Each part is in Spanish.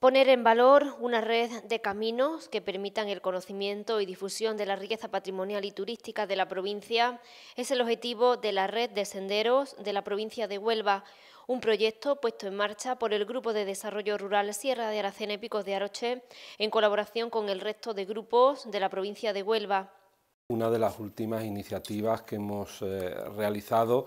poner en valor una red de caminos que permitan el conocimiento y difusión de la riqueza patrimonial y turística de la provincia es el objetivo de la red de senderos de la provincia de Huelva, un proyecto puesto en marcha por el Grupo de Desarrollo Rural Sierra de Aracena y Picos de Aroche en colaboración con el resto de grupos de la provincia de Huelva una de las últimas iniciativas que hemos eh, realizado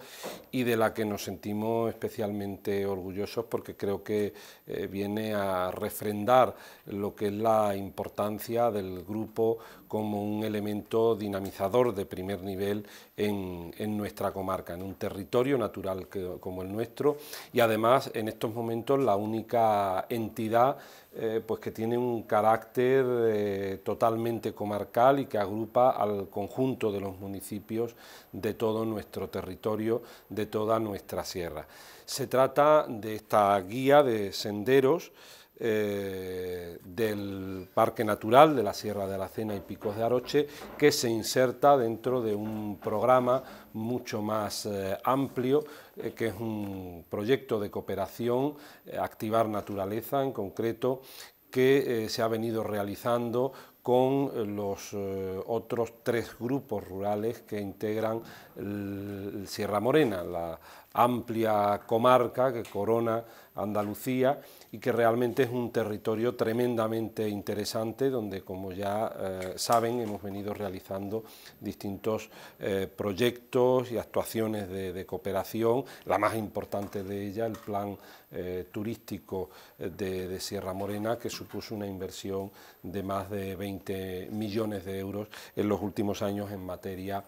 y de la que nos sentimos especialmente orgullosos porque creo que eh, viene a refrendar lo que es la importancia del grupo como un elemento dinamizador de primer nivel en, nuestra comarca, en un territorio natural como el nuestro y además en estos momentos la única entidad eh, pues que tiene un carácter totalmente comarcal y que agrupa al conjunto de los municipios de todo nuestro territorio, de toda nuestra sierra. Se trata de esta guía de senderos eh, del Parque Natural de la Sierra de la Cena y Picos de Aroche, que se inserta dentro de un programa mucho más eh, amplio, eh, que es un proyecto de cooperación, Activar Naturaleza en concreto, que se ha venido realizando con eh, los eh, otros tres grupos rurales que integran el Sierra Morena, amplia comarca que corona Andalucía y que realmente es un territorio tremendamente interesante donde, como ya eh, saben, hemos venido realizando distintos eh, proyectos y actuaciones de, cooperación. La más importante de ellas, el plan eh, turístico de, de, Sierra Morena, que supuso una inversión de más de 20 millones de euros en los últimos años en materia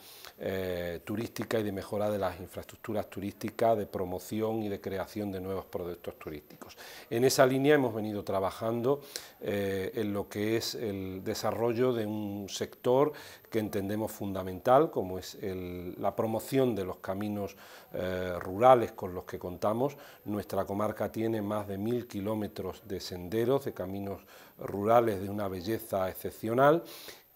turística y de mejora de las infraestructuras turísticas de promoción y de creación de nuevos productos turísticos. En esa línea hemos venido trabajando eh, en lo que es el desarrollo de un sector que entendemos fundamental, como es la promoción de los caminos eh, rurales con los que contamos. Nuestra comarca tiene más de mil kilómetros de senderos, de caminos rurales de una belleza excepcional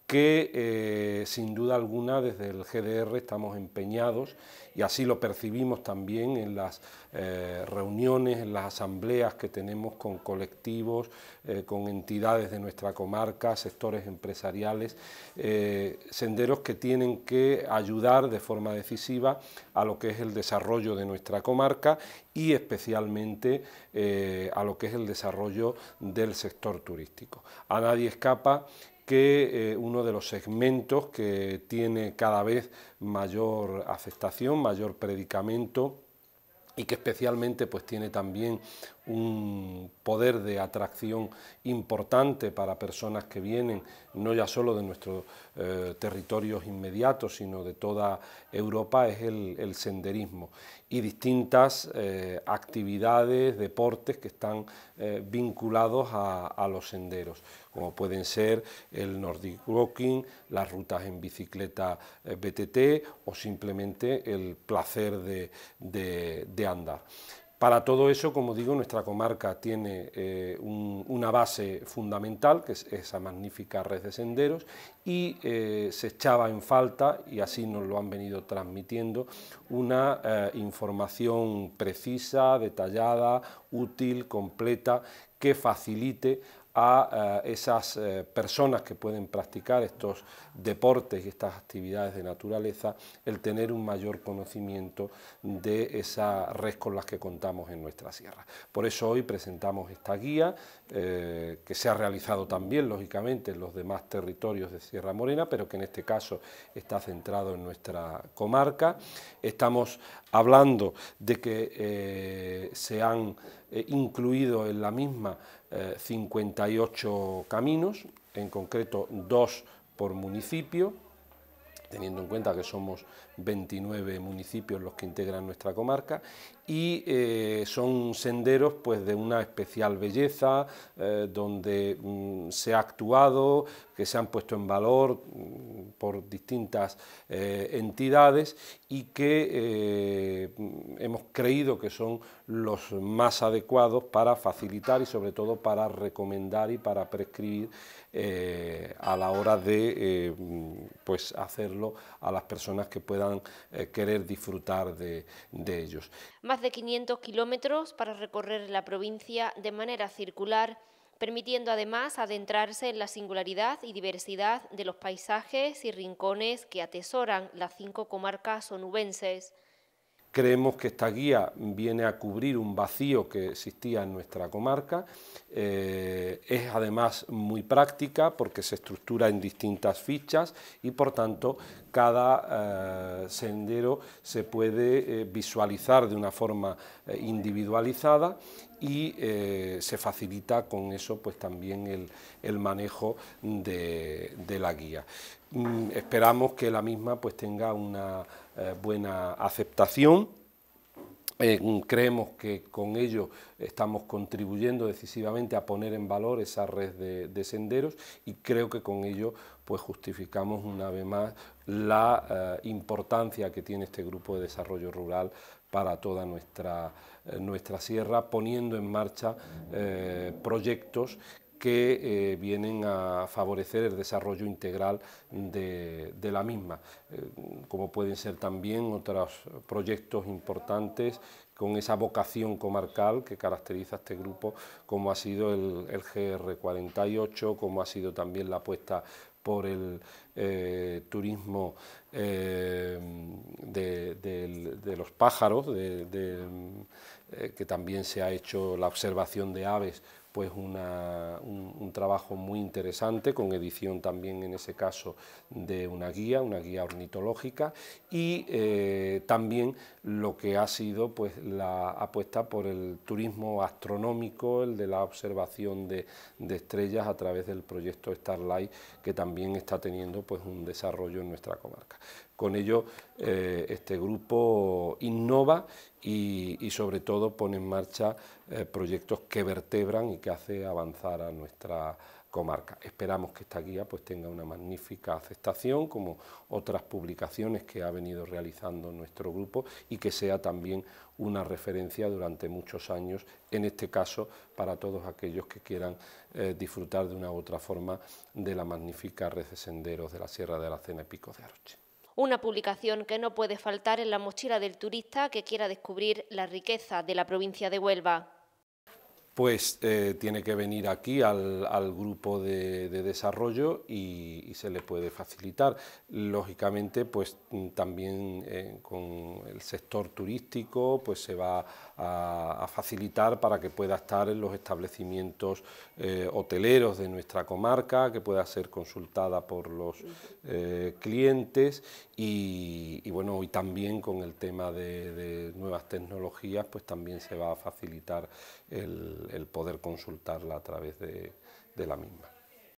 que eh, sin duda alguna desde el GDR estamos empeñados y así lo percibimos también en las eh, reuniones, en las asambleas que tenemos con colectivos, eh, con entidades de nuestra comarca, sectores empresariales, senderos que tienen que ayudar de forma decisiva a lo que es el desarrollo de nuestra comarca y especialmente a lo que es el desarrollo del sector turístico. A nadie escapa que eh, uno de los segmentos que tiene cada vez mayor aceptación, mayor predicamento y que especialmente pues tiene también un poder de atracción importante para personas que vienen no ya solo de nuestros eh, territorios inmediatos sino de toda Europa es el, senderismo y distintas eh, actividades, deportes que están eh, vinculados a, los senderos como pueden ser el Nordic Walking, las rutas en bicicleta BTT o simplemente el placer de para todo eso, como digo, nuestra comarca tiene eh, una base fundamental, que es esa magnífica red de senderos, y eh, se echaba en falta, y así nos lo han venido transmitiendo, una eh, información precisa, detallada, útil, completa, que facilite a eh, esas eh, personas que pueden practicar estos deportes y estas actividades de naturaleza, el tener un mayor conocimiento de esa red con las que contamos en nuestra sierra. Por eso hoy presentamos esta guía, eh, que se ha realizado también, lógicamente, en los demás territorios de Sierra Morena, pero que en este caso está centrado en nuestra comarca. Estamos hablando de que se han incluido en la misma 58 eh, caminos, en concreto dos por municipio, teniendo en cuenta que somos 29 municipios los que integran nuestra comarca, y eh, son senderos pues de una especial belleza eh, donde mm, se ha actuado que se han puesto en valor mm, por distintas eh, entidades y que hemos creído que son los más adecuados para facilitar y sobre todo para recomendar y para prescribir a la hora de mm, pues hacerlo a las personas que puedan querer disfrutar de, ellos de 500 kilómetros para recorrer la provincia de manera circular, permitiendo además adentrarse en la singularidad y diversidad de los paisajes y rincones que atesoran las cinco comarcas onubenses. Creemos que esta guía viene a cubrir un vacío que existía en nuestra comarca. Eh, es además muy práctica porque se estructura en distintas fichas y por tanto cada eh, sendero se puede eh, visualizar de una forma individualizada y eh, se facilita con eso pues también el, manejo de, la guía. Mm, esperamos que la misma pues tenga una eh, buena aceptación. Eh, creemos que con ello estamos contribuyendo decisivamente a poner en valor esa red de, senderos y creo que con ello pues justificamos una vez más la importancia que tiene este grupo de desarrollo rural para toda eh, nuestra, sierra, poniendo en marcha eh, proyectos que eh, vienen a favorecer el desarrollo integral de, la misma, como pueden ser también otros proyectos importantes con esa vocación comarcal que caracteriza a este grupo, como ha sido el, el GR48, como ha sido también la apuesta por el eh, turismo eh, de, los pájaros, eh, que también se ha hecho la observación de aves pues un, trabajo muy interesante, con edición también en ese caso de una guía, una guía ornitológica, y eh, también lo que ha sido pues, la apuesta por el turismo astronómico, el de la observación de, de estrellas a través del proyecto Starlight, que también está teniendo pues, un desarrollo en nuestra comarca. Con ello, eh, este grupo innova y, sobre todo pone en marcha eh, proyectos que vertebran y que hace avanzar a nuestra comarca. Esperamos que esta guía pues, tenga una magnífica aceptación, como otras publicaciones que ha venido realizando nuestro grupo y que sea también una referencia durante muchos años, en este caso para todos aquellos que quieran eh, disfrutar de una u otra forma de la magnífica red de senderos de la Sierra de la Cena y Pico de Aroche una publicación que no puede faltar en la mochila del turista que quiera descubrir la riqueza de la provincia de Huelva pues tiene que venir aquí al, grupo de, desarrollo y, se le puede facilitar. Lógicamente, pues mm, también eh, con el sector turístico pues se va a, facilitar para que pueda estar en los establecimientos eh, hoteleros de nuestra comarca, que pueda ser consultada por los clientes y, bueno, y también con el tema de, de nuevas tecnologías, pues también se va a facilitar el el, poder consultarla a través de la misma.